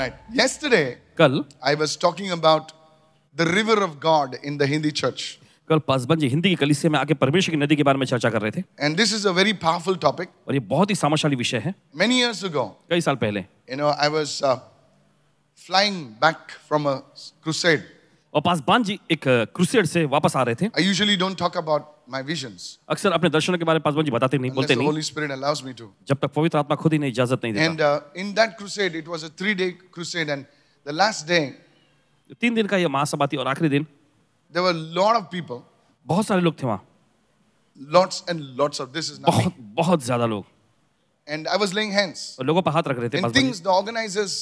right. Yesterday, कल I was talking about the river of God in the Hindi church. कल पासबंज हिंदी की कलिसे में आके परमेश्वर की नदी के बारे में चर्चा कर रहे थे And this is a very powerful topic. और ये बहुत ही सामर्थशाली विषय है Many years ago, कई साल पहले you know, I was uh, flying back from a crusade. और पासबान जी एक क्रूसेड से वापस आ रहे थे I usually don't talk about my visions अक्सर अपने दर्शनों के बारे में पासवान जी बताते नहीं बोलते नहीं Holy Spirit allows me to जब तक पवित्र आत्मा खुद ही नहीं इजाजत नहीं देता and uh, in that crusade it was a 3 day crusade and the last day तीन दिन का यह महासभा थी और आखिरी दिन there were lot of people बहुत सारे लोग थे वहां lots and lots of this is nothing. बहुत बहुत ज्यादा लोग and I was laying hands और लोगों पर हाथ रख रहे थे and things the organizers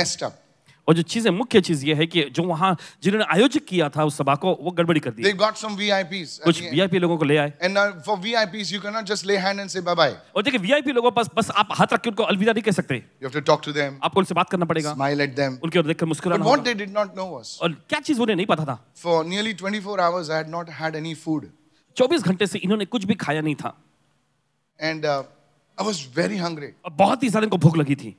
messed up और जो चीज है मुख्य चीज ये है कि जो वहां जिन्होंने आयोजित किया था उस सभा को वो गड़बड़ी कर दी They've got some VIPs कुछ वीआईपी लोगों को ले आए and now for VIPs you cannot just lay hand and say bye bye और देखिए वीआईपी लोगों पास बस आप हाथ रख के उनको अलविदा नहीं कह सकते you have to talk to them आपको उनसे बात करना पड़ेगा smile at them उनकी ओर देखकर मुस्कुराना but what they did not know was और क्या चीज उन्हें नहीं पता था for nearly 24 hours I had not had any food 24 घंटे से इन्होंने कुछ भी खाया नहीं था and uh, I was very hungry बहुत ही ज्यादा इनको भूख लगी थी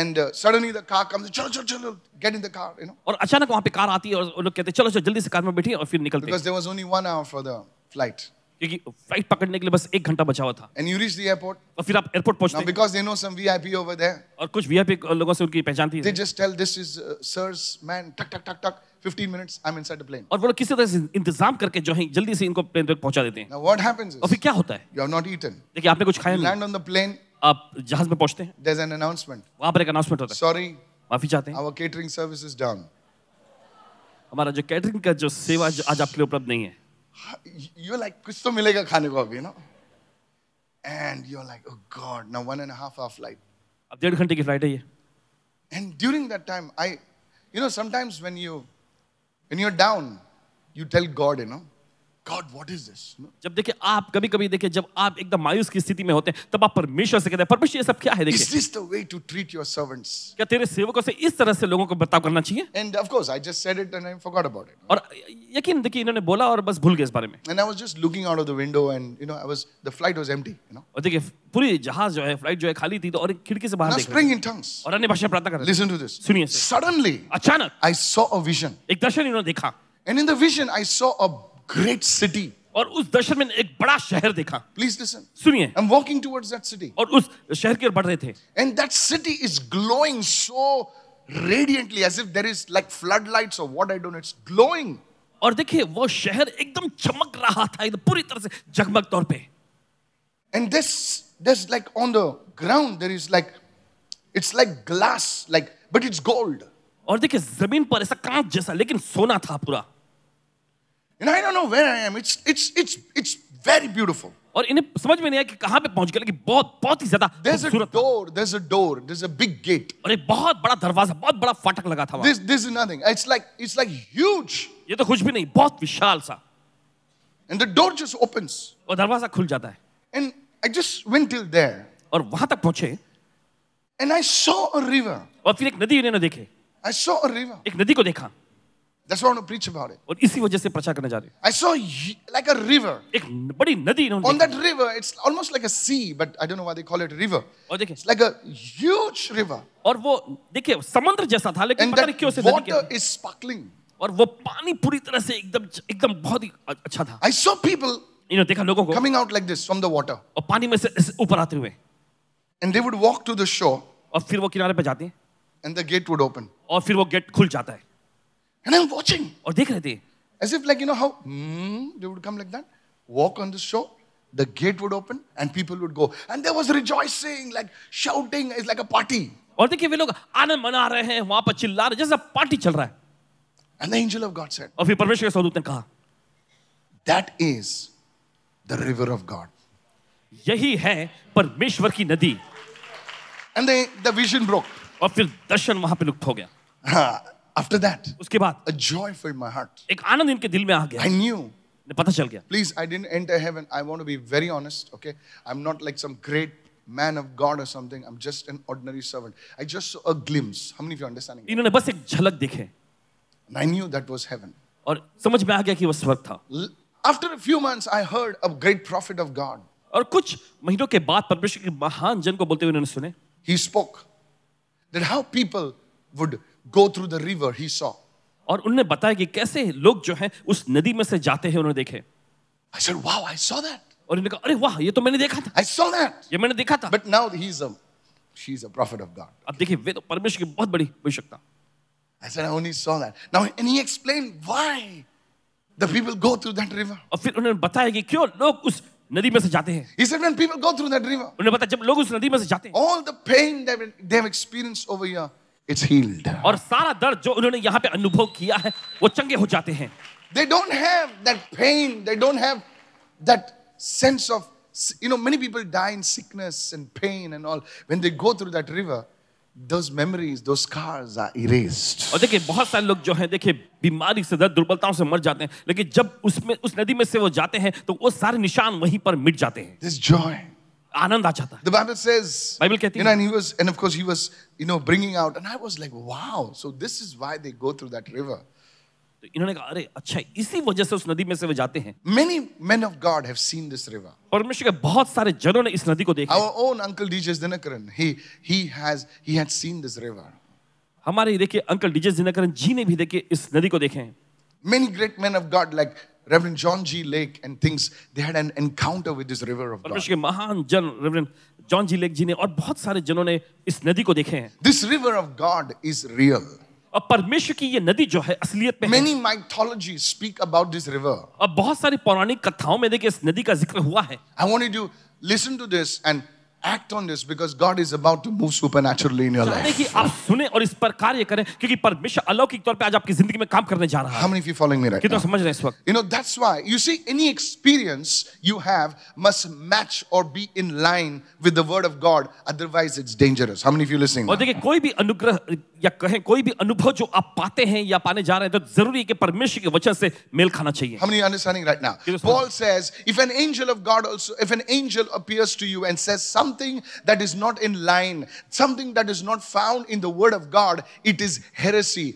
and uh, suddenly the car comes chalo chalo chalo get in the car you know aur achanak wahan pe car aati hai aur log kehte hain chalo chalo jaldi se car mein baithiye aur fir nikalte because there was only 1 hour for the flight क्योंकि flight पकड़ने के लिए बस एक घंटा बचा हुआ था and you reach the airport और फिर आप एयरपोर्ट पहुंचते हैं because they know some VIP over there और कुछ वीआईपी लोगों से उनकी पहचान थी they just tell this is sir's man टक टक टक टक 15 minutes I am inside the plane और वो लोग किसी तरह से इंतजाम करके जो है जल्दी से इनको प्लेन तक पहुंचा देते हैं नाउ व्हाट हैपेंस और फिर क्या होता है यू हैव नॉट ईटन देखिए आपने कुछ खाया नहीं लैंड ऑन द प्लेन आप जहाज में पहुंचते हैं देयर वहां पर एक अनाउंसमेंट होता है सॉरी माफी चाहते हैं our catering service is down हमारा जो कैटरिंग का जो सेवा जो आज आपके लिए उपलब्ध नहीं है यू लाइक कुछ तो मिलेगा खाने को अभी ना and you like oh God now one and half of flight अब डेढ़ घंटे की फ्लाइट है ये and during that time I you know sometimes when you when you are down you tell God you know जब देखिए आप कभी कभी देखिए जब आप एकदम मायूस की स्थिति में होते हैं तब आप परमेश्वर से कहते हैं परमेश्वर ये सब क्या है देखिए क्या तेरे सेवकों से इस तरह से लोगों को बर्ताव करना चाहिए and of course I just said it and I forgot about it और यकीन देखिए इन्होंने बोला और बस भूल गए इस बारे में and I was just looking out of the window and you know I was the flight was empty you know और देखिए पूरी जहाज जो है फ्लाइट जो है खाली थी तो और खिड़की से बाहर देख रहे हैं और अन्य भाषा प्रार्थना कर रहे हैं सुनिए सडनली अचानक आई सॉ अ विजन एक दर्शन इन्होंने देखा And in the vision, I saw a great city. और उस दर्शन में एक बड़ा शहर देखा प्लीज लिसन सुनिए I am walking towards that city और उस शहर की ओर बढ़ रहे थे and that city is glowing so radiantly as if there is like flood lights और what I don't it's glowing और देखिए वो शहर एकदम चमक रहा था एकदम पूरी तरह से जगमग तौर पे and this this like on the ground there is like it's like glass like but it's gold और देखिए जमीन पर ऐसा कांच जैसा लेकिन सोना था पूरा And I don't know where I am. It's, it's, it's, it's very beautiful. और इन्हें समझ में नहीं आया कि कहाँ पे पहुंच गए लेकिन बहुत बहुत ही ज्यादा there's a door there's a door there's a big gate और एक बहुत बड़ा दरवाजा बहुत बड़ा फाटक लगा था this this is nothing it's like it's like huge ये तो कुछ भी नहीं बहुत विशाल सा and the door just opens और दरवाजा खुल जाता है and I just went till there और वहां तक पहुंचे and I saw a river और फिर एक नदी मैंने देखे I saw a river एक नदी को देखा That's why I want to preach about it. और इसी वजह से प्रचार करने जा रहे हैं. I saw like a river. एक बड़ी नदी इन्होंने On that river, it's almost like a sea, but I don't know why they call it river. और देखिए. It's like a huge river. और वो देखिए समुद्र जैसा था लेकिन पता नहीं क्यों से water is sparkling. और वो पानी पूरी तरह से एकदम एकदम बहुत ही अच्छा था. I saw people. इन्होंने देखा लोगों को. Coming out like this from the water. और पानी में से ऊपर आते हुए. And they would walk to the shore. और फिर वो किनारे पे जाते हैं. And the gate would open. और फिर वो गेट खुल जाता है. And I'm watching. और देख रहे थे. As if like you know how hmm, they would come like that, walk on the shore, the gate would open and people would go, and there was rejoicing, like shouting, it's like a party. और देखिए वे लोग आनंद मना रहे हैं वहां पर चिल्ला रहे जैसा पार्टी चल रहा है. And the angel of God said. और फिर परमेश्वर के स्वर्गदूत ने कहा. That is the river of God. यही है परमेश्वर की नदी. And the the vision broke. और फिर दर्शन वहां पे लुप्त हो गया. हाँ. After that, उसके बाद a joy filled my heart. एक आनंद इनके दिल में आ गया. I knew. पता चल गया. Please, I didn't enter heaven. I want to be very honest. Okay, I'm not like some great man of God or something. I'm just an ordinary servant. I just saw a glimpse. How many of you are understanding? इन्होंने बस एक झलक देखे. And I knew that was heaven. और समझ में आ गया कि वो स्वर्ग था. After a few months, I heard a great prophet of God. और कुछ महीनों के बाद परमेश्वर के महान जन को बोलते हुए उन्होंने सुने. He spoke that how people would go through the river he saw और उन्होंने बताया कि कैसे लोग जो हैं उस नदी में से जाते हैं उन्होंने देखे I said wow I saw that और उन्होंने कहा अरे वाह ये तो मैंने देखा था I saw that ये मैंने देखा था but now he is a she is a prophet of God अब देखिए वे तो परमेश्वर की बहुत बड़ी भविष्यवक्ता I said I only saw that now and he explained why the people go through that river और फिर उन्होंने बताया कि क्यों लोग उस नदी में से जाते हैं he said when people go through that river उन्हें बताया जब लोग उस नदी में से जाते हैं all the pain they have experienced over here it's healed. और सारा दर्द जो उन्होंने यहाँ पे अनुभव किया है वो चंगे हो जाते हैं They don't have that pain. They don't have that sense of you know many people die in sickness and pain and all when they go through that river. Those memories, those scars are erased. और देखिए बहुत सारे लोग जो हैं देखिए बीमारी से दर्द दुर्बलताओं से मर जाते हैं लेकिन जब उसमें उस नदी में से वो जाते हैं तो वो सारे निशान वहीं पर मिट जाते हैं This joy. आनंद आ जाता है the bible says bible कहती you know, and he was and of course he was you know bringing out and i was like wow so this is why they go through that river तो इन्होंने कहा अरे अच्छा इसी वजह से उस नदी में से वे जाते हैं many men of god have seen this river परमेश्वर के बहुत सारे जनों ने इस नदी को देखा our own uncle dj dinakaran he he has he had seen this river हमारे देखिए अंकल डीजे दिनकरन जी ने भी देखे इस नदी को देखे हैं many great men of god like Reverend John G. Lake and things, they had an encounter with this river of God. के महान जन reverend John G Lake ji ने और बहुत सारे जनों ने इस This river of God is real. और परमेश्वर की ये नदी जो है असलियत में Many mythologies speak about this river. और बहुत सारी पौराणिक कथाओं में देखिए इस नदी का जिक्र हुआ है I wanted to listen to this and act on this because God is about to move supernaturally in your life. How many of you following me right कितना You know that's why you see any experience you have must match or be in line with the word of God otherwise it's dangerous. How many of you listening? या कहें कोई भी अनुभव जो आप पाते हैं या पाने जा रहे हैं तो जरूरी है कि परमेश्वर के वचन से मेल खाना चाहिए. How many understanding right now? Paul says if an angel of God also if an angel appears to you and says something that is not in line, something that is not found in the word of God, it is heresy.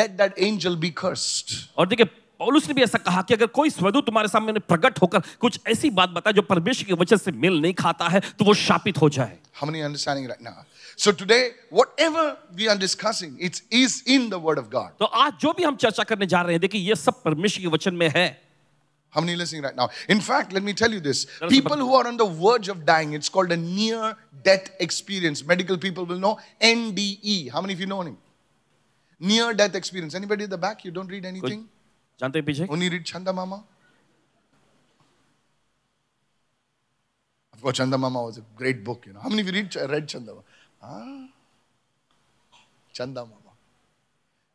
Let that angel be cursed. और देखिए पौलुस ने भी ऐसा कहा कि अगर कोई स्वदूत तुम्हारे सामने प्रकट होकर कुछ ऐसी बात बताए जो परमेश्वर के वचन से मेल नहीं खाता है तो वो शापित हो जाए How many understanding right now? So today, whatever we are discussing, it is in the Word of God. तो आज जो भी हम चर्चा करने जा रहे हैं, देखिए ये सब परमेश्वर के वचन में है. How many listening right now? In fact, let me tell you this. People who are on the verge of dying, it's called a near death experience. Medical people will know NDE. How many of you know him? Near death experience. Anybody at the back? You don't read anything? Only read Chanda Mama? Of course, Chanda Mama was a great book. You know, How many of you read, read Chanda Mama? Ah, Chanda Mama.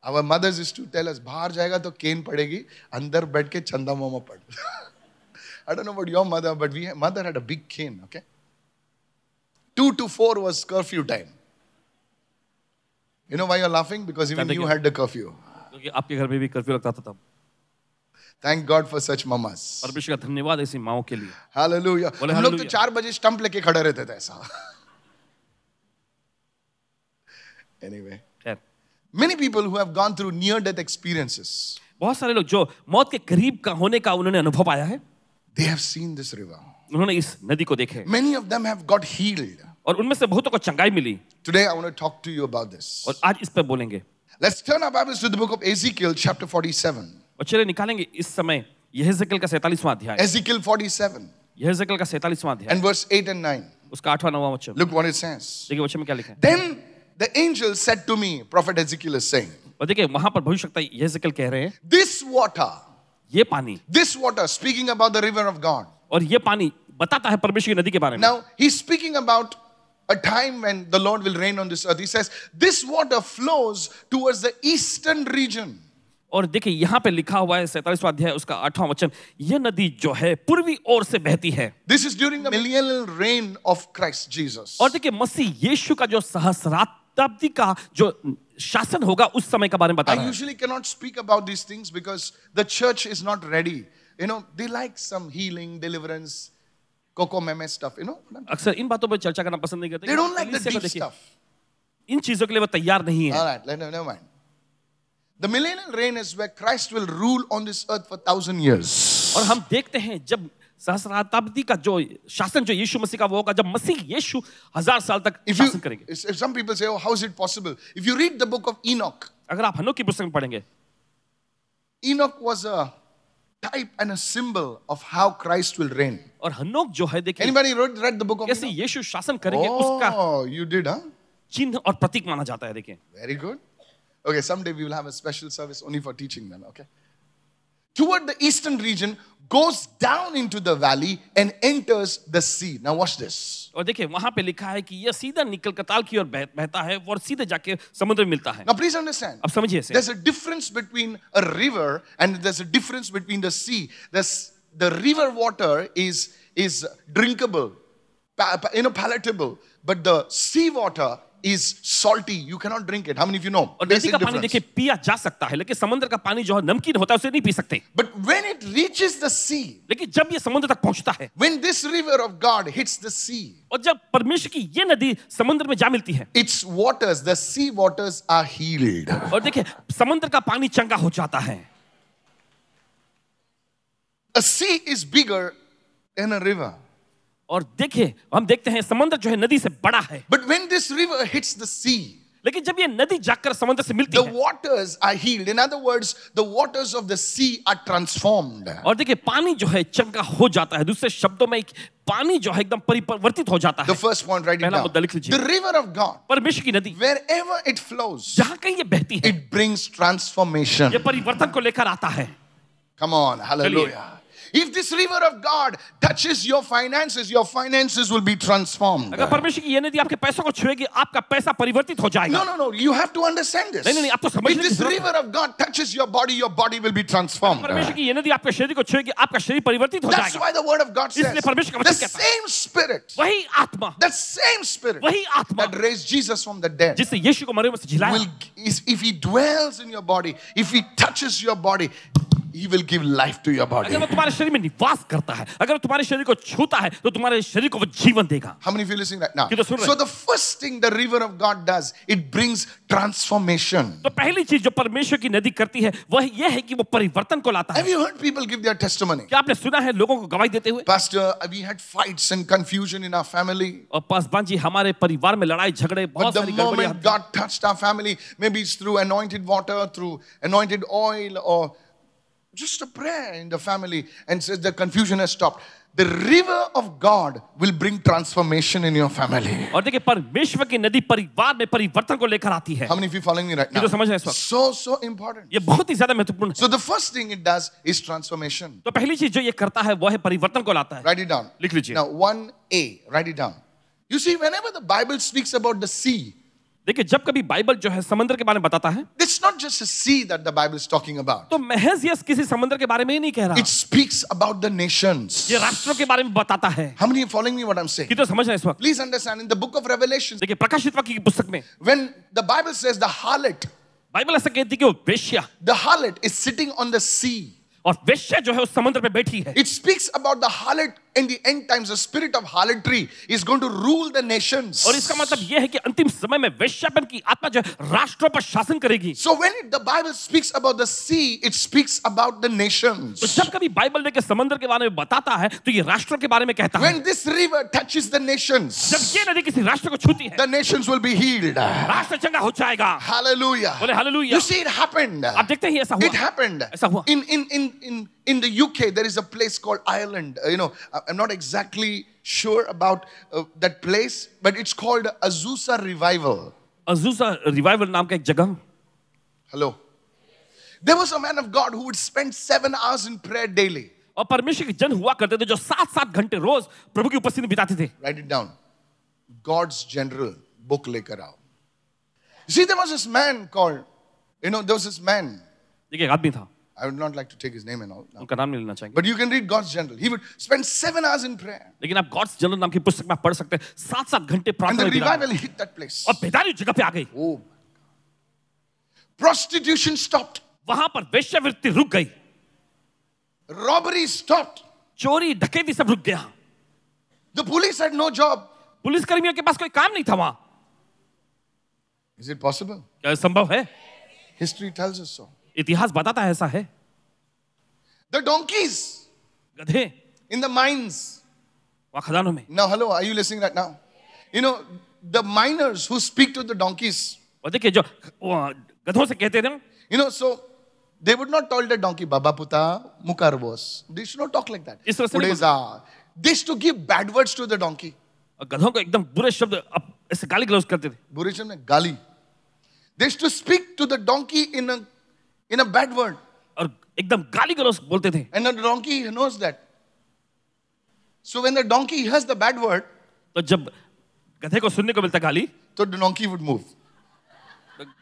Our mothers is to tell us बाहर जाएगा तो केन पड़ेगी अंदर बैठ के चंदा मोमा पड़ I don't know what your mother but we mother had a big cane okay two to four was curfew time you know why you are laughing because even you had the curfew क्योंकि आपके घर में भी curfew लगता था तब thank God for such mamas परमेश्वर का धन्यवाद ऐसी माओं के लिए हालेलुया हम लोग तो 4 बजे स्टंप लेके खड़े रहते थे ऐसा anyway. many people who have gone through near death experiences बहुत सारे लोग जो मौत के करीब का होने का उन्होंने अनुभव पाया है they have seen this river उन्होंने इस नदी को देखे many of them have got healed और उनमें से बहुतों को चंगाई मिली today i want to talk to you about this और आज इस पर बोलेंगे let's turn our bibles to the book of ezekiel chapter 47 और चलिए निकालेंगे इस समय यहेजकेल का 47वां अध्याय ezekiel 47 यहेजकेल का 47वां अध्याय and verse 8 and 9 उसका 8वां 9वां वचन look what it says देखिए वचन में क्या लिखा है then the angel said to me, Prophet Ezekiel is saying. और देखिए वहां पर ये यहेजकेल कह रहे हैं दिस वाटर ये पानी this water speaking about the river of God और ये पानी बताता है परमेश्वर की नदी के बारे में now he speaking about a time when the Lord will reign on this earth. He says, This water flows towards the eastern region. और देखिए यहाँ पे लिखा हुआ है सैतालीस अध्याय उसका आठवां वचन ये नदी जो है पूर्वी ओर से बहती है this is during reign of Christ Jesus और देखिए मसीह यीशु का जो सहस्रात शताब्दी का जो शासन होगा उस समय के बारे में बताया usually can not speak about this things because the church is not ready you know they like some healing deliverance कोको मेमे स्टफ यू नो अक्सर इन बातों पर चर्चा करना पसंद नहीं करते they don't like the deep stuff इन चीजों के लिए वो तैयार नहीं है alright let never mind the millennial reign is where Christ will rule on this earth for 1000 years और हम देखते हैं जब सहस्राब्दी का जो शासन जो यीशु मसीह का वो होगा जब मसीह यीशु हजार साल तक if शासन you, करेंगे if some people say oh how is it possible if you read the book of enoch अगर आप हनोक की पुस्तक में पढ़ेंगे enoch was a type and a symbol of how Christ will reign. और हनोक जो है देखिए Anybody read, read the book of कैसे यीशु शासन करेंगे oh, उसका you did huh? चिन्ह और प्रतीक माना जाता है देखिए Very good. Okay, someday we will have a special service only for teaching them, okay? Toward the eastern region goes down into the valley and enters the sea. Now watch this. और देखिए वहां पे लिखा है कि यह सीधा निकल कताल की ओर बहता है और सीधे जाके समुद्र में मिलता है. Now please understand. अब समझिए इसे. There's a difference between a river and there's a difference between the sea. The the river water is is drinkable, you know, palatable, but the sea water is salty. You cannot drink it. How many of you know? और नदी का पानी देखिए पिया जा सकता है, लेकिन समुद्र का पानी जो है नमकीन होता है उसे नहीं पी सकते. But when it reaches the sea, lekin jab ye samundar tak pahunchta hai when this river of God hits the sea, aur jab parmeshwar ki ye nadi samundar mein ja milti hai its waters, the sea waters are healed. aur dekhe samundar ka pani changa ho jata hai A sea is bigger than a river. और देखे हम देखते हैं समुद्र जो है नदी से बड़ा है but when this river hits the sea लेकिन जब ये नदी जाकर समंदर से मिलती the है waters are healed in other words the waters of the sea are और देखिए पानी जो है चंगा हो जाता है दूसरे शब्दों में एक पानी जो है एकदम परिवर्तित हो जाता है फर्स्ट पॉइंट राइट मैंने आपको लिख लीजिए रिवर ऑफ गॉड परमेश्वर की नदी वेयर एवर इट फ्लोस जहां कहीं ये बहती है इट ब्रिंग्स ट्रांसफॉर्मेशन ये परिवर्तन को लेकर आता है come on hallelujah If this river of God touches your finances, your finances will be transformed. No, no, no. You have to understand this. If this river of God touches your body, your body will be transformed. That's why the word of God says. The same spirit. The same spirit. That raised Jesus from the dead. Will if he dwells in your body, if he touches your body, he will give life to your body. अगर वो तुम्हारे शरीर में निवास करता है, अगर वो तुम्हारे शरीर को छूता है, तो तुम्हारे शरीर को वो जीवन देगा. How many of you listening right now? So the first thing the river of God does, it brings transformation. तो पहली चीज जो परमेश्वर की नदी करती है, वह यह कि वो परिवर्तन को लाता है. Have you heard people give their testimony? क्या आपने सुना है लोगों को गवाही देते हुए? Pastor, we had fights and confusion in our family. और पासवान जी हमारे परिवार में लड़ाई झगड़े बहुत सारी गड़बड़ियां. God touched our family, maybe it's through anointed water, through anointed oil, or just a prayer in the family, and says the confusion has stopped. The river of God will bring transformation in your family. How many of you following me right now? So so important. So the first thing it does is transformation. Write it down. Now one A, write it down. You see, whenever the Bible speaks about the sea, देखिए जब कभी Bible जो है समंदर के बारे में बताता है it's not just see that the Bible is talking about तो महज यस किसी समंदर के बारे में ही नहीं कह रहा it speaks about the nations ये राष्ट्रों के बारे में बताता है how many following me what I am saying कितना समझ रहे हैं इस वक्त please understand in the book of revelation देखिए प्रकाशित वाक्य की पुस्तक में when the Bible says the harlot बाइबल ऐसा कहती है कि वो वेश्या the harlot is sitting on the sea और वेश्या जो है उस समंदर पे बैठी है it speaks about the harlot in the end times the spirit of harlotry is going to rule the nations aur iska matlab ye hai ki antim samay mein वैश्यापन की आत्मा जो है राष्ट्रों पर शासन करेगी so when the Bible speaks about the sea it speaks about the nations तो जब कभी बाइबल ने के समंदर के बारे में बताता है तो ये राष्ट्रों के बारे में कहता है when this river touches the nations जब ये नदी किसी राष्ट्र को छूती है the nations will be healed राष्ट्र चंगा हो जाएगा हालेलुया बोले hallelujah you see it happened आप देखते हैं ऐसा हुआ इट हैपेंड ऐसा हुआ इन इन इन इन in the UK, there is a place called Ireland. Uh, you know, I'm not exactly sure about uh, that place, but it's called Azusa Revival. Azusa Revival naam ka ek jagah. Hello. There was a man of God who would spend seven hours in prayer daily. और परमेश्वर के जन हुआ करते थे जो सात सात घंटे रोज प्रभु की उपस्थिति में बिताते थे write it down God's general book लेकर आओ See, there was this man called, you know, there was this man. एक आदमी था I would not like to take his name and all. उनका नाम नहीं लेना चाहेंगे. But you can read God's Journal. He would spend seven hours in prayer. लेकिन आप God's Journal नाम की पुस्तक में पढ़ सकते हैं सात सात घंटे प्रार्थना And the revival hit that place. और बेदारी जगह पे आ गई. Oh. my God. Prostitution stopped. वहाँ पर वेश्यावृत्ति रुक गई. Robbery stopped. चोरी डकैती सब रुक गया. The police had no job. Police कर्मियों के पास कोई काम नहीं था वहाँ. Is it possible? क्या संभव है? History tells us so. इतिहास बताता है ऐसा है द डोंकीज गधे इन द माइंस वहां में now hello are you listening right now you know the miners who speak to the donkeys वो देखिए जो गधों से कहते थे you know so they would not talk the donkey बाबा पुता मुकार they should not talk like that इस तरह से this to give bad words to the donkey गधों को एकदम बुरे शब्द ऐसे गाली गलौज करते थे बुरे शब्द गाली this to speak to the donkey in a in a bad word और एकदम गाली गलौज बोलते थे and the donkey knows that so when the donkey hears the bad word तो जब गधे को सुनने को मिलता गाली तो डोंकी वुड मूव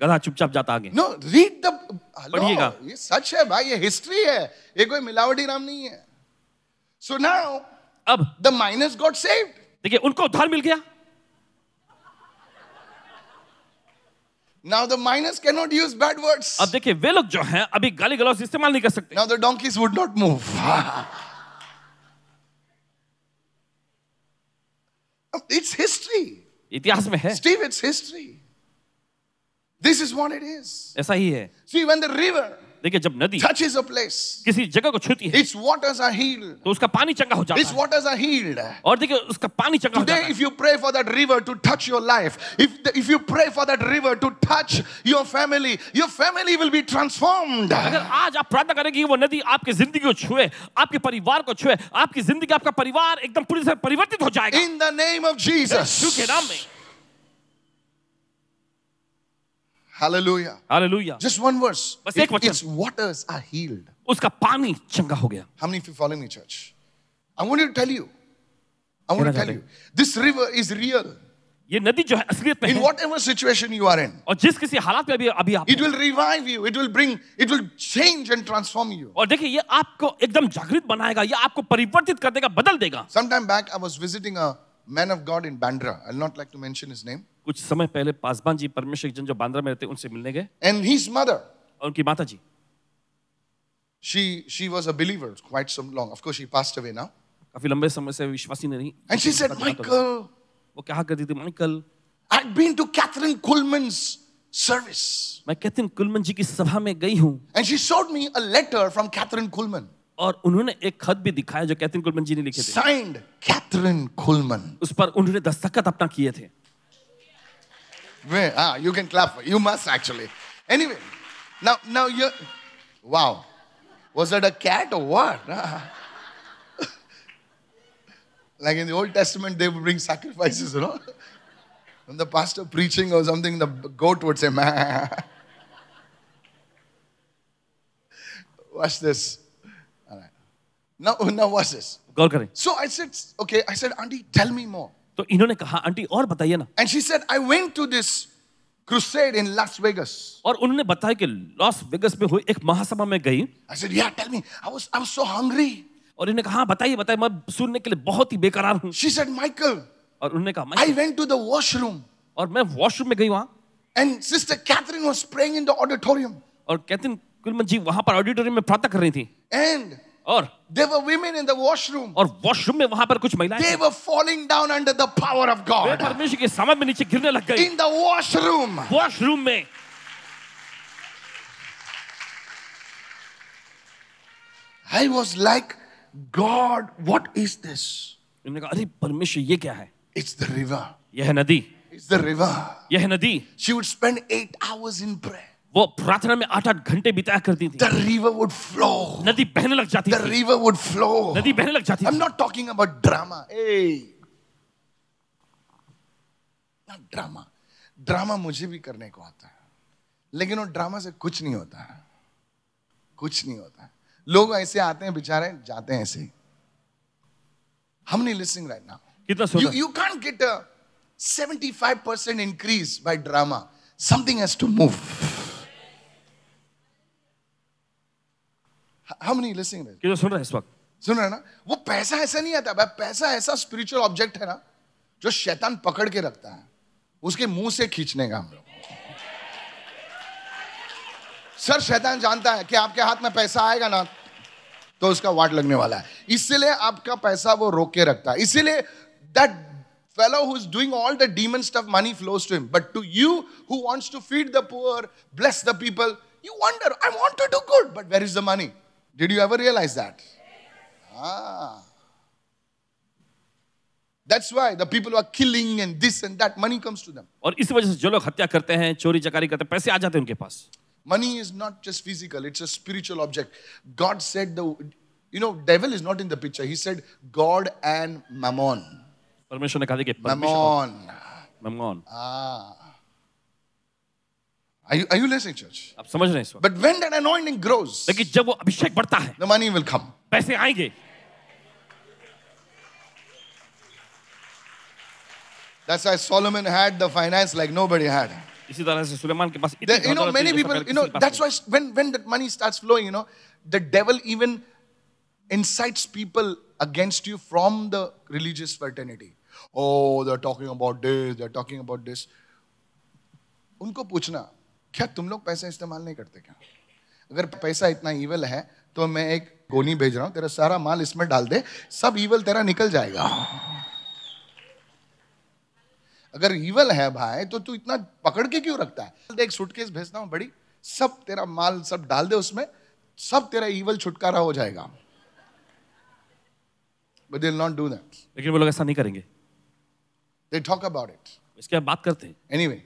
गधा चुपचाप जाता आगे नो रीड द पढ़िएगा ये सच है भाई ये हिस्ट्री है ये कोई मिलावटी राम नहीं है सो नाउ अब द माइनस गॉट सेव्ड देखिए उनको उद्धार मिल गया Now the miners cannot use bad words. अब देखिए वे लोग जो हैं अभी गाली गलौज इस्तेमाल नहीं कर सकते Now the donkeys would not move. it's history. इतिहास में है Steve, it's history. This is what it is. ऐसा ही है. See, when the river देखिए जब नदी टचेस अ प्लेस किसी जगह को छूती है इट्स वाटर्स आर हील्ड तो उसका पानी चंगा हो जाता है इट्स वाटर्स आर हील्ड और देखिए उसका पानी चंगा हो जाता है if you pray for that river to touch your life if if you pray for that river to touch your family your family will be transformed अगर आज आप प्रार्थना करेंगे वो नदी आपकी जिंदगी को छुए आपके परिवार को छुए आपकी जिंदगी आपका परिवार एकदम पूरी तरह परिवर्तित हो जाएगा in the name of Jesus यीशु नाम में Hallelujah. Hallelujah. Just one verse. बस एक वचन. Its waters are healed. उसका पानी चंगा हो गया. How many of you following me, church? I want to tell you. I want to tell you. This river is real. ये नदी जो है असलियत में in whatever situation you are in और जिस किसी हालात में अभी अभी आप it will revive you it will bring it will change and transform you और देखिए ये आपको एकदम जागृत बनाएगा ये आपको परिवर्तित कर देगा बदल देगा sometime back i was visiting a man of God in Bandra I not like to mention his name कुछ समय पहले पासवान जी परमेश्वर जन जो बांद्रा में रहते उनसे मिलने गए एंड हिज मदर और उनकी माता जी she she was a believer quite some long of course she passed away now काफी लंबे समय से विश्वासी नहीं and she said michael वो कहा करती थी Michael I had been to Kathryn Kuhlman's service मैं कैथरीन कुलमन जी की सभा में गई हूं and she showed me a letter from Kathryn Kuhlman और उन्होंने एक खत भी दिखाया जो कैथरीन कुलमन जी ने लिखे थे साइंड कैथरीन कुलमन उस पर उन्होंने दस्तखत अपना किए थे वे हां you can clap you must actually anyway now now you wow was it a cat or what like in the Old Testament they would bring sacrifices you know When the pastor preaching or something, the goat would say, Mah. Watch this. now now watch this. गौर करें so i said okay i said auntie tell me more तो इन्होंने कहा auntie और बताइए ना and she said i went to this crusade in las vegas और उन्होंने बताया कि लॉस वेगास में हुई एक महासभा में गई i said yeah tell me i was i was so hungry और इन्होंने कहा बताइए बताइए मैं सुनने के लिए बहुत ही बेकरार हूँ. she said michael और उन्होंने कहा Michael. i went to the washroom और मैं वॉशरूम में गई वहाँ. and sister catherine was praying in the auditorium और कैथरीन कुलमन जी वहां पर ऑडिटोरियम में प्रार्थना कर रही थी and और There were women in the washroom. और वॉशरूम में वहां पर कुछ महिलाएं They were falling down under the power of God. वे परमेश्वर के सामर्थ में नीचे गिरने लग गई. In the washroom. वॉशरूम में I was like, God, what is this? मैंने कहा अरे परमेश्वर ये क्या है? It's the river. यह नदी. It's the river. यह नदी. She would spend eight hours in prayer. वो प्रार्थना में आठ आठ घंटे बिताया करती थी द रिवर वुड फ्लो नदी बहने लग जाती थी द रिवर वुड फ्लो नदी बहने लग जाती am not talking about drama a not drama drama मुझे भी करने को आता है लेकिन वो ड्रामा से कुछ नहीं होता है कुछ नहीं होता है लोग ऐसे आते हैं बेचारे जाते हैं ऐसे हम नहीं लिसनिंग राइट नाउ कितना you can't get a 75% increase by drama something has to move How many listening there? this? जो सुन रहे हैं इस वक्त सुन रहे हैं ना वो पैसा ऐसा नहीं आता भाई पैसा ऐसा स्पिरिचुअल ऑब्जेक्ट है ना जो शैतान पकड़ के रखता है उसके मुंह से खींचने का हम लोग सर शैतान जानता है कि आपके हाथ में पैसा आएगा ना तो उसका वाट लगने वाला है इसलिए आपका पैसा वो रोक के रखता है इसीलिए that fellow is doing all the demon stuff, money flows to him. But to you who wants to feed the poor, bless the people, you wonder, I want to do good, but where is the money? Did you ever realize that? Ah. That's why the people who are killing and this and that money comes to them. और इस वजह से जो लोग हत्या करते हैं, चोरी चकारी करते हैं, पैसे आ जाते हैं उनके पास. Money is not just physical; it's a spiritual object. God said the, you know, devil is not in the picture. He said God and Mammon. परमेश्वर ने कहा कि Mammon. Mammon. Ah. Are you, are you listening, church? But when that anointing grows, लेकिन जब वो बढ़ता है, the money will come. पैसे आएंगे. That's why Solomon had the finance like nobody had. इसी तरह से सुलेमान के पास you know many people you know that's why when when that money starts flowing you know the devil even incites people against you from the religious fraternity oh they're talking about this they're talking about this Unko puchna. क्या तुम लोग पैसा इस्तेमाल नहीं करते क्या अगर पैसा इतना ईवल है तो मैं एक गोनी भेज रहा हूं तेरा सारा माल इसमें डाल दे सब ईवल तेरा निकल जाएगा अगर ईवल है भाई तो तू इतना पकड़ के क्यों रखता है एक सूटकेस भेजता हूं बड़ी सब तेरा माल सब डाल दे उसमें सब तेरा ईवल छुटकारा हो जाएगा But they'll not do that. लेकिन वो लोग ऐसा नहीं करेंगे They talk about it. इसके बात करते हैं anyway,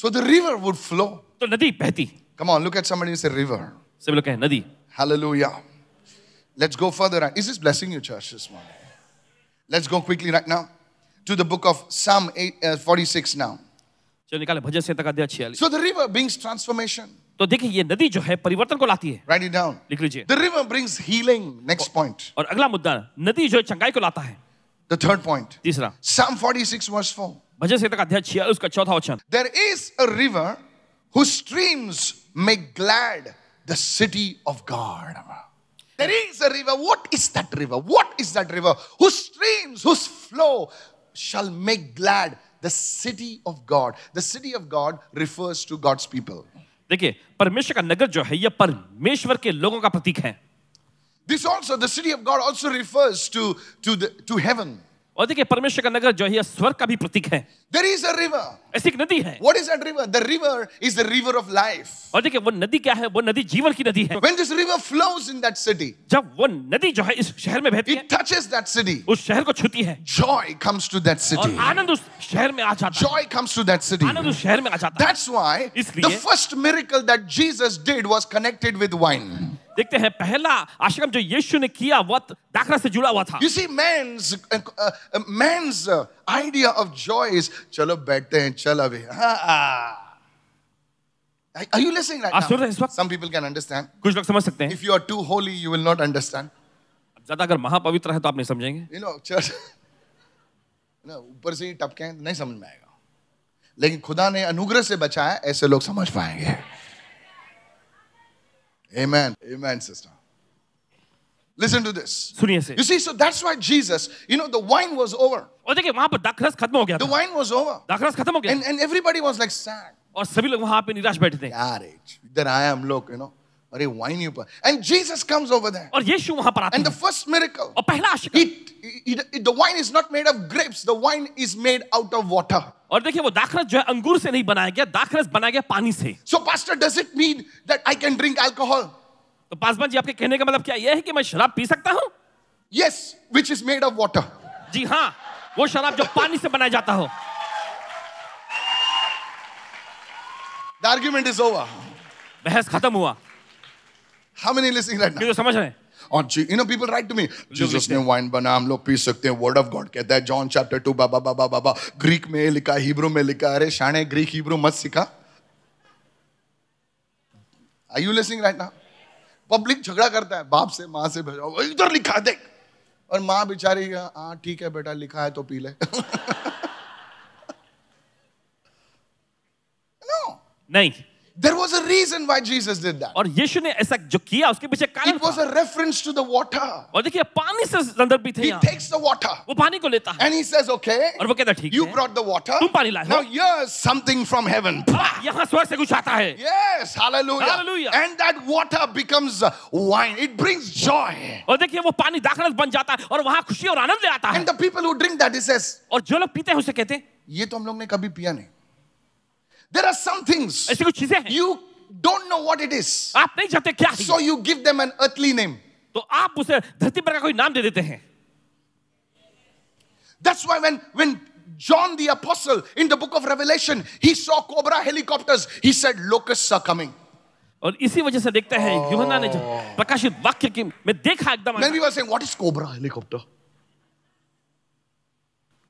So the river would flow. तो नदी बहती Come on, look at somebody and say, River. सब लोग कहें नदी Hallelujah. Let's go further. Is this blessing you, church, this morning? Let's go quickly right now to the book of Psalm uh, 46 now. So the river brings transformation. तो Write it down. The river brings healing. Next point. Or अगला मुद्दा The third point. Psalm 46, verse 4. भजन संहिता का अध्याय छिया उसका चौथा वचन there is a river who streams make glad the city of God There is a river. What is that river? What is that river? Whose streams, whose flow shall make glad the city of God? The city of God refers to God's people. देखिए परमेश्वर का नगर जो है यह परमेश्वर के लोगों का प्रतीक है This also, the city of God also refers to, to, the, to heaven. और देखिए परमेश्वर का नगर जो है स्वर्ग का भी प्रतीक है There is a river. ऐसी एक नदी है. What is that river? The river is the river of life. और देखिए वो नदी क्या है? वो नदी जीवन की नदी है. When this river flows in that city, जब वो नदी जो है इस शहर में बहती है, it touches that city. उस शहर को छूती है. Joy comes to that city. और आनंद उस शहर में आ जाता है. Joy comes to that city. आनंद उस शहर में आ जाता है. That's why the first miracle that Jesus did was connected with wine. देखते हैं पहला आश्रम जो यीशु ने किया वह दाखरा से जुड़ा हुआ था you see men's men's idea of joy is चलो बैठते हैं चल अबे Are you listening right now? इस वक्त? Some people can understand. कुछ लोग समझ सकते हैं. If you are too holy, you will not understand. ज्यादा अगर महापवित्र है तो आप नहीं समझेंगे. You know, church, ना ऊपर से ही टपके तो नहीं समझ में आएगा. लेकिन खुदा ने अनुग्रह से बचाया ऐसे लोग समझ पाएंगे. Amen. Amen, sister. Listen to this. You see, so that's why Jesus, you know, the wine was over. The wine was over. And and everybody was like sad. और सभी लोग वहाँ पे निराश बैठे थे. Yaar, then I am look, you know. अरे wine you and Jesus comes over there और यीशु वहां पर आते हैं एंड द फर्स्ट मिरेकल और पहला आश्चर्य the wine is not made of grapes the wine is made out of water और देखिए वो दाखरस जो है अंगूर से नहीं बनाया गया दाखरस बनाया गया पानी से so pastor does it mean that I can drink alcohol तो पासवान जी आपके कहने का मतलब क्या यह है कि मैं शराब पी सकता हूं yes which is made of water जी हां वो शराब जो पानी से बनाया जाता हो द आर्गुमेंट इज ओवर बहस खत्म हुआ How many listening right now? समझ रहे हैं you know people write to me jesus ने वाइन बना हम लोग पी सकते हैं वर्ड ऑफ गॉड कहता है जॉन चैप्टर टू बाबा बाबा बाबा ग्रीक में लिखा हिब्रू में लिखा अरे शाणे ग्रीक हिब्रू मत सिखा आई यू लिसनिंग राइट ना पब्लिक झगड़ा करता है बाप से माँ से भेजा इधर लिखा देख और माँ बिचारी हाँ ठीक है बेटा लिखा है तो पी ले no. नहीं There was a reason why Jesus did that. और यीशु ने ऐसा जो किया उसके पीछे कारण था. It was a reference to the water. और देखिए पानी से भी थे यहाँ. He takes the water. वो पानी को लेता है. And he says, okay. और वो कहता ठीक है. You brought the water. तुम पानी लाए. Now here's something from heaven. यहाँ स्वर्ग से कुछ आता है. Yes, hallelujah. Hallelujah. And that water becomes wine. It brings joy. और देखिए वो पानी दाखरस बन जाता है और वहाँ खुशी और आनंद ले आता है. And the people who drink that, he says. और जो लोग पीते हैं उसे कहते हैं. ये तो हम लोग ने कभी पिया नहीं. There are some things you don't know what it is. So you give them an earthly name. तो आप उसे धरती पर कोई नाम दे देते हैं That's why when when John the apostle in the book of Revelation he saw cobra helicopters he said locusts are coming. और इसी वजह से देखते हैं यूहन्ना ने oh. प्रकाशित वाक्य की में देखा एकदम Many people saying what is cobra helicopter?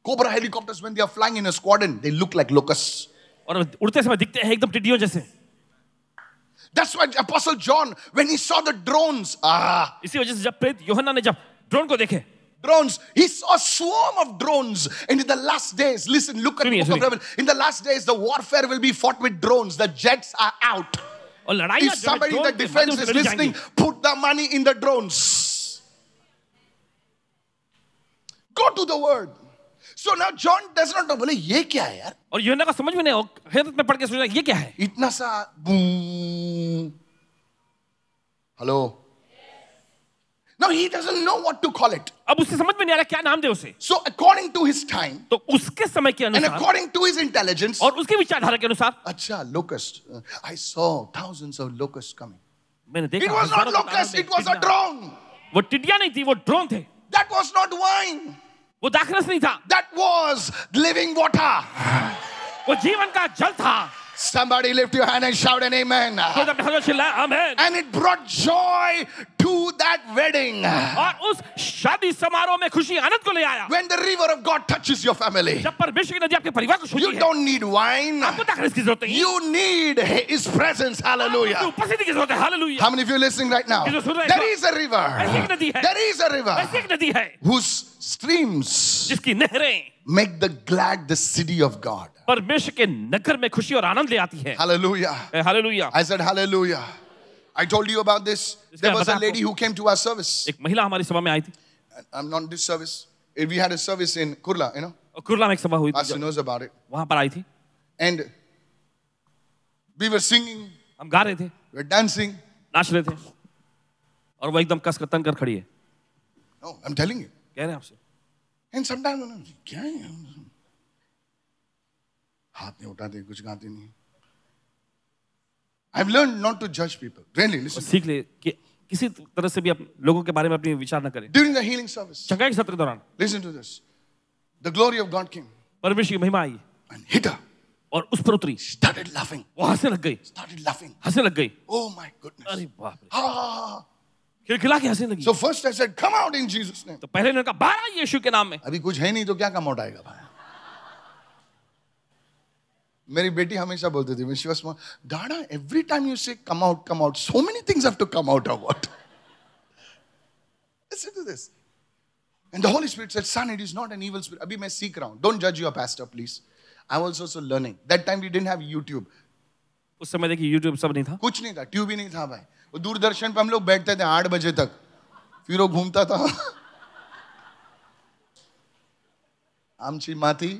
Cobra helicopters when they are flying in a squadron they look like locusts. और उड़ते समय दिखते हैं एकदम टिड्डियों जैसे That's why Apostle John, when he saw the drones, ah, इसी वजह से जब प्रेत यूहन्ना ने जब ड्रोन को देखे drones. He saw a swarm of drones. And in the last days, listen, look at the book of Revelation. In the last days, the warfare will be fought with drones. The jets are out. If somebody in the defense is listening, put the money in the drones. Go to the word. So now John does not बोले ये क्या है यार और यूहन्ना का समझ में नहीं हेरत में पढ़ के सोचा ये क्या है इतना सा hello Now he doesn't know what to call it. अब उसे समझ में नहीं आ रहा क्या नाम दे उसे. So according to his time. तो उसके समय के अनुसार. And according to his intelligence. और उसके विचारधारा के अनुसार. अच्छा locust. I saw thousands of locusts coming. मैंने देखा. It was not locust. It was a drone. वो टिड्डियाँ नहीं थी वो ड्रोन थे. That was not wine. वो दाखरस नहीं था दैट वॉज लिविंग वाटर वो जीवन का जल था Somebody lift your hand and shout an amen. And it brought joy to that wedding. When the river of God touches your family, you don't need wine. You need His presence. Hallelujah. How many of you are listening right now? There is a river. There is a river whose streams make the glad the city of God. परमेश्वर के नगर में खुशी और आनंद ले आती है hallelujah hallelujah I said hallelujah I told you about this there was a lady who एक महिला हमारी सभा में आई थी I am not this service we had a service in Kurla you know Kurla में एक सभा हुई थी Asu knows about it. वहाँ पर आई थी And we were singing. हम गा रहे थे We were dancing. नाच रहे थे और वो एकदम कस कर तन कर खड़ी है No, I'm telling you. कह रहे हैं आपसे And sometimes, क्या है हाथ नहीं उठाते कुछ गाते नहीं I've learned not to judge people. Really, listen. सीख ले कि किसी तरह से भी आप लोगों के बारे में अपनी विचार न करें. During the healing service. चंगाई के सत्र के दौरान. Listen to this. The glory of God came. परमेश्वर की महिमा आई. And hit her. और उस पर उतरी. Started laughing. वो हंसने लग गई. Started laughing. हंसने लग गई. Oh my goodness. अरे बाप रे. हाँ. खिलखिला के हंसने लगी. So first I said, come out in Jesus name. तो पहले ने कहा बाहर यीशु के नाम में. अभी कुछ है नहीं तो क्या कम आउट आएगा बाहर. मेरी बेटी हमेशा बोलती थी she was dada every time you say come out come out so many things have to come out of what Listen to this. And the Holy Spirit said, Son, it is not an evil spirit. Abhi, main seek raha Don't judge your pastor, please. I was also learning. That time we didn't have YouTube. उस समय देखिए YouTube सब नहीं था कुछ नहीं था tube ही नहीं था भाई वो दूरदर्शन पे हम लोग बैठते थे आठ बजे तक फिर वो घूमता था आमची माथी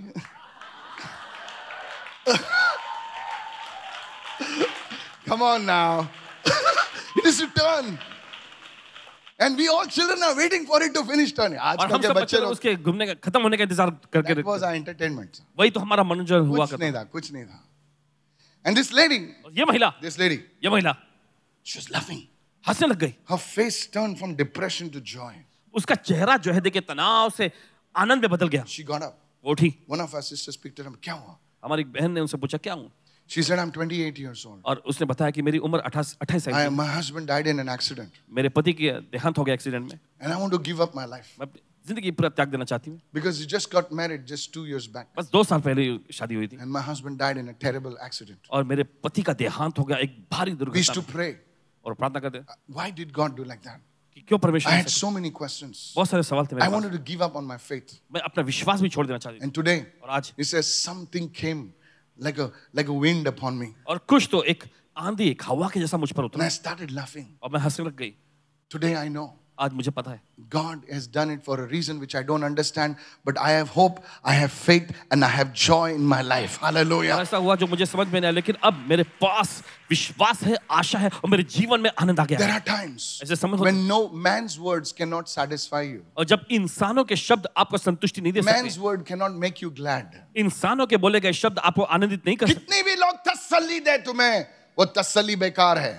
Come on now. it is to And we all children are waiting for it to finish turn. आजकल के बच्चे लोग उसके घूमने का खत्म होने का इंतजार करके रखते हैं। entertainment. वही तो हमारा मनोरंजन हुआ करता। कुछ नहीं था, कुछ नहीं था. And this lady. ये महिला. This lady. ये महिला. She was laughing. हंसने लग गई. Her face turned from depression to joy. उसका चेहरा जो है देखे तनाव से आनंद में बदल गया. She got up. वो उठी. One of our sisters picked her up. क्या हुआ? हमारी बहन ने उनसे पूछा क्या हूँ She said, I'm 28 years old. और उसने बताया कि मेरी उम्र 28 28 I, my husband died in an accident. मेरे पति की देहांत हो गया एक्सीडेंट में. And I want to give up my life. मैं जिंदगी पूरा त्याग देना चाहती हूँ. Because he just got married just two years back. बस दो साल पहले शादी हुई थी. And my husband died in a terrible accident. और मेरे पति का देहांत हो गया एक भारी दुर्घटना. used to pray. और प्रार्थना कर Why did God do like that? I had so many questions. बहुत सारे सवाल थे मेरे I wanted to give up on my faith. मैं अपना विश्वास भी छोड़ देना And today, he it says something came like a like a wind upon me. और कुछ तो एक आंधी एक हवा के जैसा मुझ पर And I started laughing. और मैं हंसने लग गई. Today I know. आज मुझे पता है God has done it for a reason which I don't understand but I have hope I have faith and I have joy in my life hallelujah ऐसा हुआ जो मुझे समझ में नहीं लेकिन अब मेरे पास विश्वास है आशा है और मेरे जीवन में आनंद आ गया देयर आर टाइम्स ऐसे समय when no man's words can not satisfy you और जब इंसानों के शब्द आपको संतुष्टि नहीं दे सकते man's word can not make you glad इंसानों के बोले गए शब्द आपको आनंदित नहीं कर सकते कितने भी लोग तसल्ली दे तुम्हें वो तसल्ली बेकार है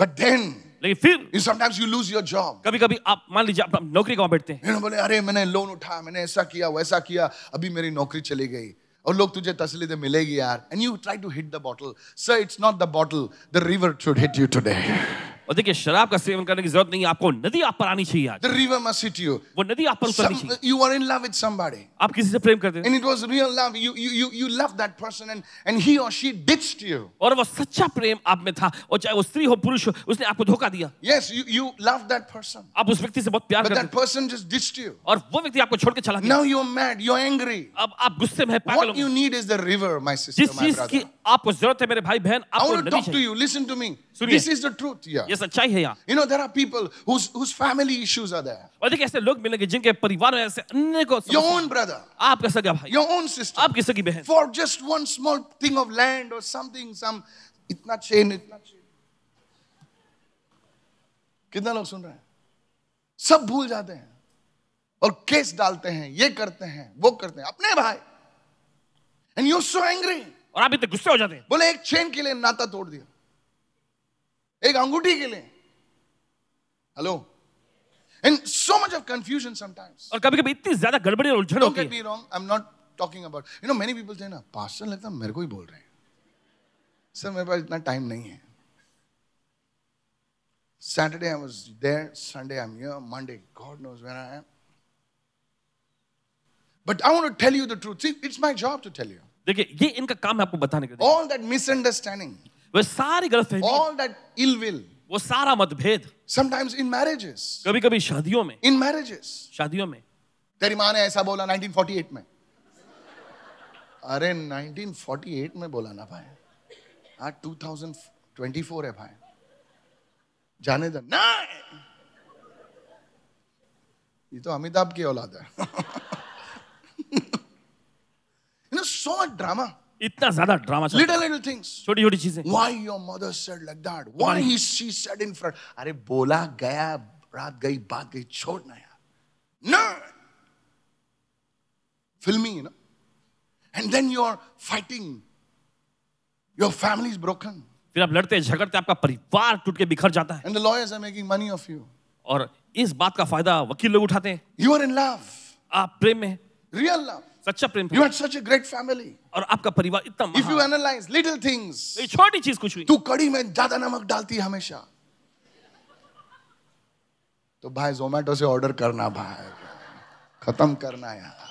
बट देन लेकिन फिर sometimes you lose your job कभी कभी आप मान लीजिए आप नौकरी कहाँ बैठते हैं बोले अरे मैंने लोन उठाया मैंने ऐसा किया वैसा किया अभी मेरी नौकरी चली गई और लोग तुझे तसली दे मिलेगी यार and you try to hit the bottle sir it's not the bottle the river should hit you today और देखिए शराब का सेवन करने की जरूरत नहीं आपको नदी आप पर आनी चाहिए वो नदी आप पर उतरनी चाहिए आप किसी से प्रेम करते हैं एंड इट और वो सच्चा प्रेम आप में था और चाहे वो स्त्री हो पुरुष हो उसने आपको धोखा दिया यस यू यू आप उस व्यक्ति से बहुत प्यार करते और वो व्यक्ति आपको छोड़ के चला now you mad you angry अब आप गुस्से में पागल you need is the river my आपको जरूरत है मेरे भाई बहन I to you listen to me this is the truth सच्चाई है यहाँ you know there are people whose whose family issues are there. और देखिए ऐसे लोग मिलेंगे जिनके परिवार में ऐसे अनेकों Your ब्रदर आप आपका क्या भाई. Your own sister. आपकी सगी बहन. For just one small thing of land और समथिंग सम इतना चेन इतना चेन कितना लोग सुन रहे हैं सब भूल जाते हैं और केस डालते हैं ये करते हैं वो करते हैं अपने भाई एंड यू सो एंग्री और आप इतने गुस्से हो जाते हैं बोले एक चेन के लिए नाता तोड़ दिया एक अंगूठी के लिए hello in so much of confusion sometimes और कभी कभी इतनी ज्यादा गड़बड़ी और उलझन होती है wrong I am not talking about you know many people से ना पास्टर लगता मेरे को ही बोल रहे हैं सर मेरे पास इतना टाइम नहीं है Saturday I was there Sunday I am here Monday God knows where I am but I want to tell you the truth see it's my job to tell you देखिए ये इनका काम है आपको बताने के लिए ऑल दैट मिसअंडरस्टैंडिंग वह सारी गलत फहमी ऑल दैट इल विल वो सारा मतभेद समटाइम्स इन मैरिजेस कभी कभी शादियों में इन मैरिजेस शादियों में तेरी माँ ने ऐसा बोला 1948 में अरे 1948 में बोला ना भाई आज हाँ, 2024 है भाई जाने दो ना ये तो अमिताभ की औलाद है you know so much drama इतना ज्यादा ड्रामा लिटिल लिटिल थिंग्स छोटी छोटी चीजें why your mother said like that why he she said in front अरे बोला गया रात गई बात गई छोड़ना यार नो फिल्मी you know and then you are fighting your family is broken फिर आप लड़ते झगड़ते आपका परिवार टूट के बिखर जाता है and the lawyers are making money of you और इस बात का फायदा वकील लोग उठाते हैं यू आर इन लव आप प्रेम में रियल लव सच्चा प्रेम you had such a great family और आपका परिवार इतना महान if you analyse little things ये छोटी चीज कुछ भी तू कड़ी में ज्यादा नमक डालती है हमेशा तो भाई जोमेटो से ऑर्डर करना भाई खत्म करना यार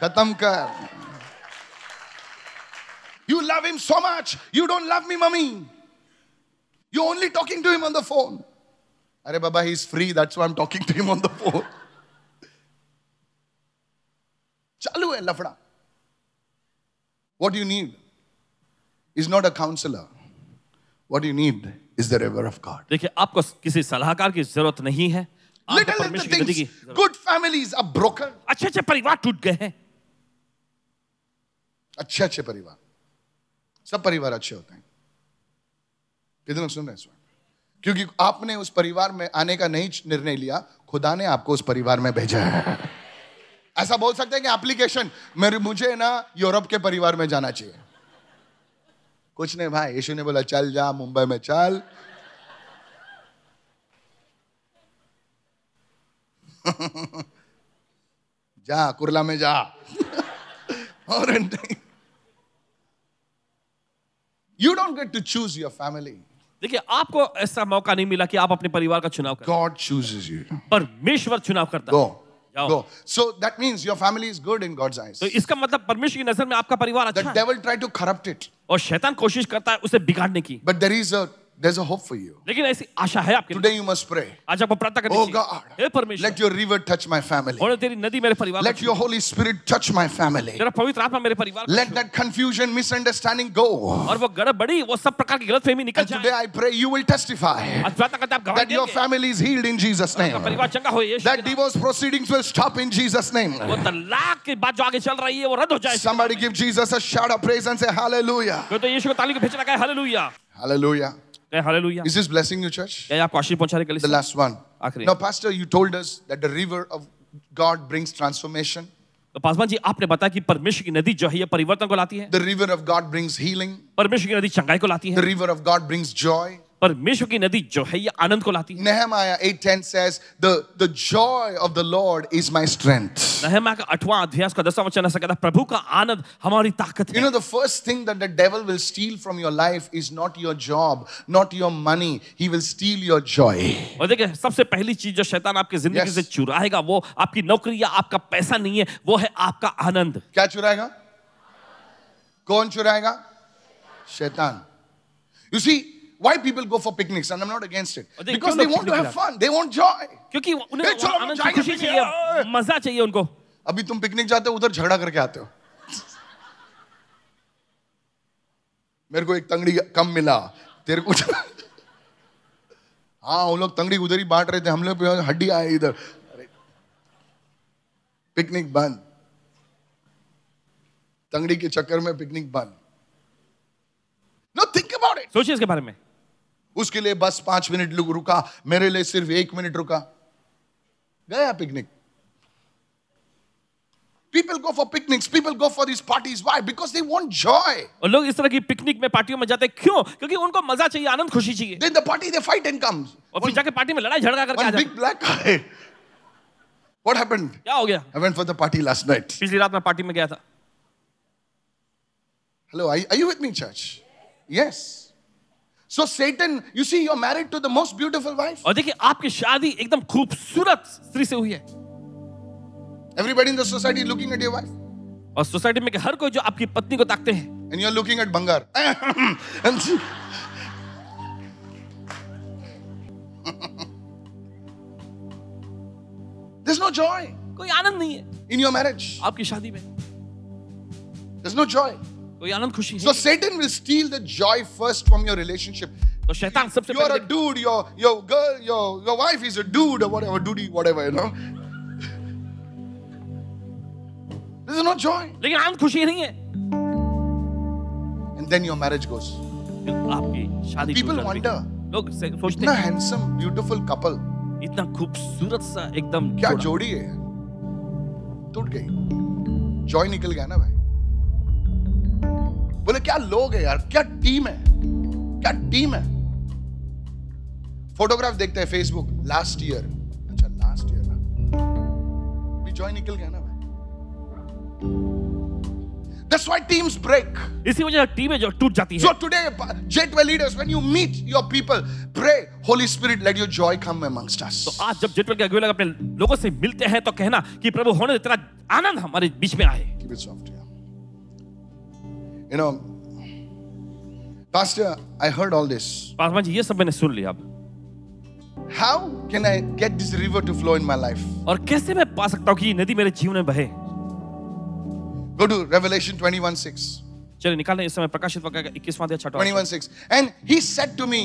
खत्म कर you love him so much you don't love me mummy you only talking to him on the phone अरे बाबा he is free that's why I am talking to him on the phone चालू है लफड़ा what you need is not a counsellor what you need is the river of God देखिए आपको किसी सलाहकार की जरूरत नहीं है गुड फैमिलीज अब ब्रोकर अच्छे अच्छे परिवार टूट गए हैं अच्छे अच्छे परिवार सब परिवार अच्छे होते हैं कितने सुन रहे हैं क्योंकि आपने उस परिवार में आने का नहीं निर्णय लिया खुदा ने आपको उस परिवार में भेजा है ऐसा बोल सकते हैं कि एप्लीकेशन मेरे मुझे ना यूरोप के परिवार में जाना चाहिए कुछ नहीं भाई यीशु ने बोला चल जा मुंबई में चल जा कुरला में जा और you don't get to choose your family देखिए आपको ऐसा मौका नहीं मिला कि आप अपने परिवार का चुनाव करें गॉड चूज यू परमेश्वर चुनाव करता है जाओ go. So that means your family is good in God's eyes. तो इसका मतलब परमेश्वर की नजर में आपका परिवार अच्छा है. The devil try to corrupt it. और शैतान कोशिश करता है उसे बिगाड़ने की. But there is a There's a hope for you. Today you must pray. Oh God. Let your river touch my family. Let your Holy Spirit touch my family. Let that confusion, misunderstanding go. And Today I pray you will testify. That your family is healed in Jesus name. That divorce proceedings will stop in Jesus name. Somebody give Jesus a shout of praise and say hallelujah. Hallelujah. Hallelujah. Is this blessing your church? क्या ये आपको आशीष पहुंचा रही कलीसिया? The last one. आखिरी. Now, Pastor, you told us that the river of God brings transformation. तो पासवान जी आपने बताया कि परमेश्वर की नदी जो है ये परिवर्तन को लाती है. The river of God brings healing. परमेश्वर की नदी चंगाई को लाती है. The river of God brings joy. परमेश्वर की नदी जो है ये आनंद को लाती है अठवा अध्यास का दसवां वचन ऐसा कहता प्रभु का आनंद हमारी ताकत you first thing that the devil will steal from your life is not your job not your money he will steal your joy और देखिए सबसे पहली चीज जो शैतान आपकी जिंदगी yes. से चुराएगा वो आपकी नौकरी या आपका पैसा नहीं है वो है आपका आनंद क्या चुराएगा कौन चुराएगा शैतान you see why people go for picnics and I'm not against it. Because they want to have fun. They want joy. क्योंकि उन्हें मजा चाहिए उनको अभी तुम पिकनिक जाते हो उधर झगड़ा करके आते हो मेरे को एक तंगड़ी कम मिला तेरे को हाँ वो लोग तंगड़ी उधर ही बांट रहे थे हम लोग हड्डी आए इधर पिकनिक बंद तंगड़ी के चक्कर में पिकनिक बंद नो थिंक अबाउट इट सोचिए इसके बारे में उसके लिए बस पांच मिनट रुका मेरे लिए सिर्फ एक मिनट रुका गया picnic People go for picnics, people go for these parties. Why? Because they want joy. और लोग इस तरह की पिकनिक में पार्टियों में जाते हैं क्यों? क्योंकि उनको मजा चाहिए, आनंद खुशी चाहिए. Then the party they fight and comes. और फिर जाके पार्टी में लड़ाई झगड़ा करके आ जाते हैं. Big black guy. What happened? क्या हो गया? I went for the party last night. पिछली रात मैं पार्टी में गया था. Hello, are you with me, church? Yes. So Satan, you see, you're married to the most beautiful wife. और देखिए आपकी शादी एकदम खूबसूरत स्त्री से हुई है. Everybody in the society looking at your wife. और सोसाइटी में के हर कोई जो आपकी पत्नी को ताकते हैं. And you're looking at Bangar. There's no joy. कोई आनंद नहीं है. In your marriage. आपकी शादी में. There's no joy. कोई आनंद खुशी so Satan will steal the joy first from your relationship तो शैतान सबसे पहले you are a dude your your girl your your wife is a dude और whatever dudey whatever you know this is not joy लेकिन आनंद खुशी नहीं है and then your marriage goes आपकी शादी पीपल वंडर लोग सोचते इतना हैंडसम ब्यूटीफुल कपल इतना खूबसूरत सा एकदम क्या जोड़ी है टूट गई जॉय निकल गया ना भाई बोले क्या लोग है यार क्या टीम है क्या टीम है फोटोग्राफ देखते हैं फेसबुक लास्ट ईयर अच्छा लास्ट ईयर ना जॉय निकल गया ना भाई That's why teams break. इसी वजह से टीमें जो टूट जाती है. So today, jet well leaders, when you meet your people, pray, Holy Spirit, let your joy come amongst us. तो आज जब jet well के अगुवे लोग अपने लोगों से मिलते हैं तो कहना कि प्रभु होने तेरा आनंद हमारे बीच में आए. Keep it soft, yeah. You know, Pastor, I heard all this. पास्वान जी ये सब मैंने सुन लिया अब How can I get this river to flow in my life? और कैसे मैं पा सकता हूँ कि नदी मेरे जीवन में बहे Go to Revelation 21:6. चलिए निकालें इस समय प्रकाशित वाक्य का 21वां अध्याय छठवां 21:6. And he said to me,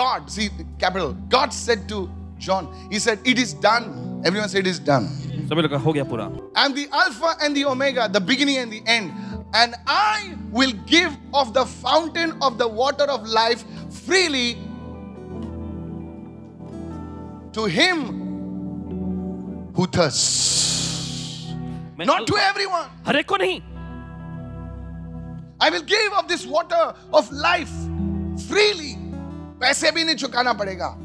God, see capital. God said to John, he said, "It is done." Everyone said, "It is done." सभी लोग का हो गया पूरा I'm the Alpha and the Omega, the beginning and the end. And I will give of the fountain of the water of life freely to him who thirsts. Not to everyone. I will give of this water of life freely. पैसे भी नहीं चुकाना पड़ेगा.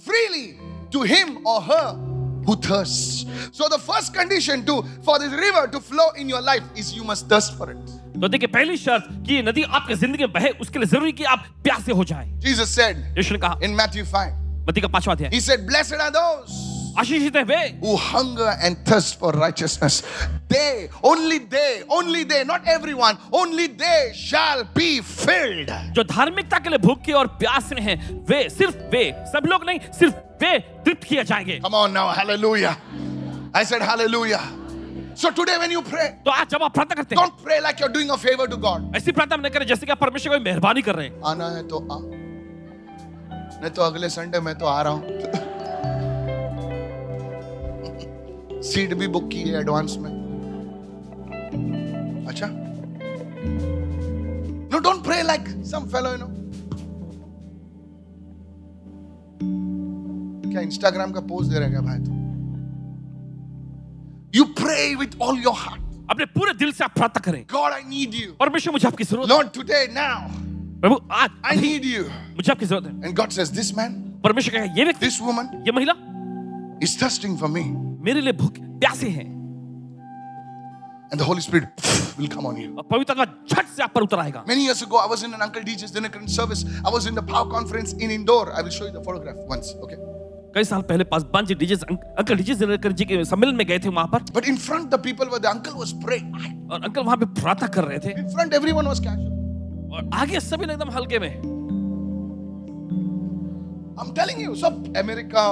Freely to him or her who thirsts. So the first condition to for this river to flow in your life is you must thirst for it. तो देखिए पहली शर्त कि ये नदी आपके जिंदगी में बहे उसके लिए जरूरी कि आप प्यासे हो जाएं। Jesus said. यीशु ने कहा in Matthew 5. मत्ती का पांचवा अध्याय. He said blessed are those who hunger and thirst for righteousness. They, only they, only they, not everyone, only they shall be filled. जो धार्मिकता के लिए भूखे और प्यास में हैं, वे सिर्फ वे, सब लोग नहीं, सिर्फ वे तृप्त किए जाएंगे. Come on now, hallelujah. I said hallelujah. So today when you pray, तो आज जब आप प्रार्थना करते हैं, don't pray like you're doing a favor to God. ऐसी प्रार्थना न करें जैसे कि आप परमेश्वर को मेहरबानी कर रहे हैं. आना है तो आ, नहीं तो अगले संडे मैं तो आ रहा हूँ. सीट भी बुक की है एडवांस में अच्छा no don't pray like some fellow you know क्या इंस्टाग्राम का पोस्ट दे रहे क्या भाई तुम you pray with all your heart अपने पूरे दिल से आप प्रार्थना करें गॉड आई नीड यू परमेश्वर मुझे आपकी जरूरत लॉर्ड टुडे नाउ प्रभु आज आई नीड यू मुझे आपकी जरूरत है and God says this man परमेश्वर कहे ये व्यक्ति दिस वुमन ये महिला इज थर्स्टिंग फॉर मी मेरे लिए भूखे प्यासे हैं And the Holy Spirit will come on you. Many years ago, I was in an Uncle DJ's dinner service. I was in the power conference in Indore. I will show you the photograph once. Okay. कई साल पहले पास बंज DGS uncle DGS Dinakar ji के सम्मेलन में गए थे वहां पर but in front the people were the uncle was praying और अंकल वहां पे प्रार्थना कर रहे थे in front everyone was casual और आगे सभी एकदम हल्के में आई एम टेलिंग यू सब अमेरिका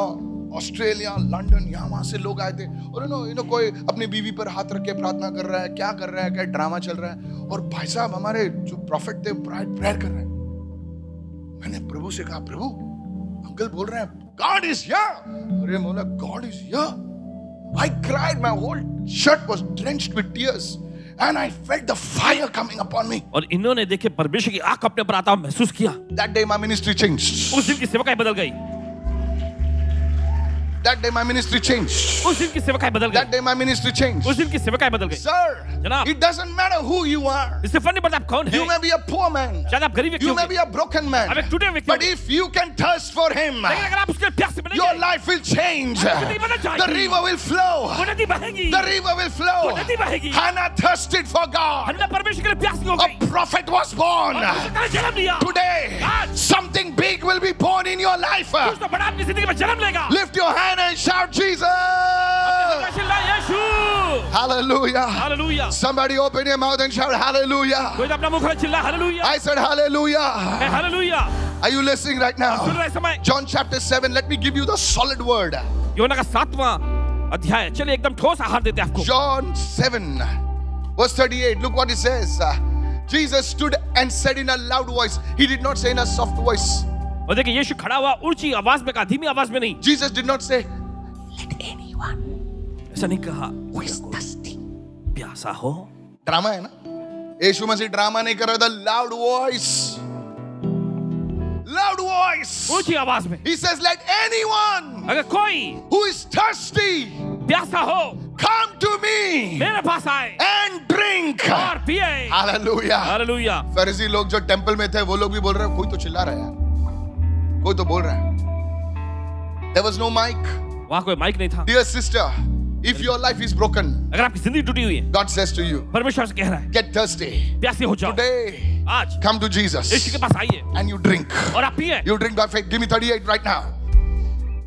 ऑस्ट्रेलिया लंदन यहाँ वहाँ से लोग आए थे और यू नो यू नो कोई अपनी बीवी पर हाथ रख के प्रार्थना कर रहा है क्या कर रहा है क्या ड्रामा चल रहा है और भाई साहब हमारे जो प्रॉफिट थे प्रेयर कर रहे हैं मैंने प्रभु से कहा प्रभु अंकल बोल रहे हैं गॉड इज अरे मोला God is I cried my whole shirt was drenched with tears And I felt the fire coming upon me. और इन्होंने देखे परमेश्वर की आंख अपने पर आता महसूस किया That day my ministry changed. उस दिन की सेवा बदल गई That day my ministry changed. That day my ministry changed. उस दिन की Sir, जनाब. It doesn't matter who you are. इससे फर्क नहीं पड़ता आप कौन हैं. You may be a poor man. शायद You may be a broken man. But if you can thirst for Him, Your life will change. The river will flow. The river will flow. Hannah thirsted for God. A prophet was born. Today, something big will be born in your life. Lift your hand and shout Jesus. Hallelujah. Hallelujah. Somebody open your mouth and shout hallelujah. I said hallelujah. Hallelujah. Are you listening right now? John chapter 7, let me give you the solid word. John 7 verse 38 look what he says Jesus stood and said in a loud voice he did not say in a soft voice और देखिए यीशु खड़ा हुआ ऊंची आवाज में कहा धीमी आवाज में नहीं Jesus did not say let anyone ऐसा नहीं कहा हु इज थर्स्टी प्यासा हो ड्रामा है ना यीशु मसीह ड्रामा नहीं कर रहा था लाउड वॉइस लाउड वॉइस ऊंची आवाज में ही says लेट एनीवन अगर कोई हु इज thirsty प्यासा हो come to me मेरे पास आए and drink और पिए Hallelujah Hallelujah फरीसी लोग जो टेंपल में थे वो लोग भी बोल रहे हैं कोई तो चिल्ला रहा है यार कोई तो बोल रहा है देयर वाज नो माइक वहां कोई माइक नहीं था dear sister If your life is broken, अगर आपकी जिंदगी टूटी हुई है God says to you, परमेश्वर से कह रहा है get thirsty. प्यासे हो जाओ. Today, आज come to Jesus. के पास आइए. And you drink. और आप पिए. You drink by faith. Give me 38 right now.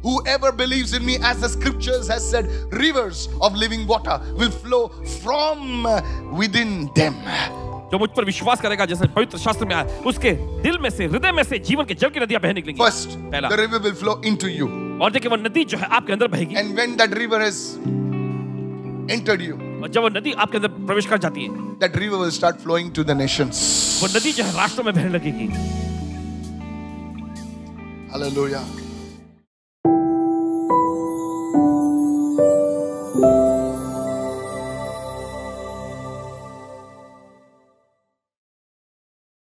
Whoever believes in me, as the scriptures has said, rivers of living water will flow from within them. जो मुझ पर विश्वास करेगा जैसे पवित्र शास्त्र में आया उसके दिल में से हृदय में से जीवन के जल की नदियां बह निकलेंगी फर्स्ट पहला the river will flow into you और देखिए वो नदी जो है आपके अंदर बहेगी and when that river is entered you और जब वो नदी आपके अंदर प्रवेश कर जाती है that river will start flowing to the nations वो नदी जो है राष्ट्रों में बहने लगेगी हालेलुया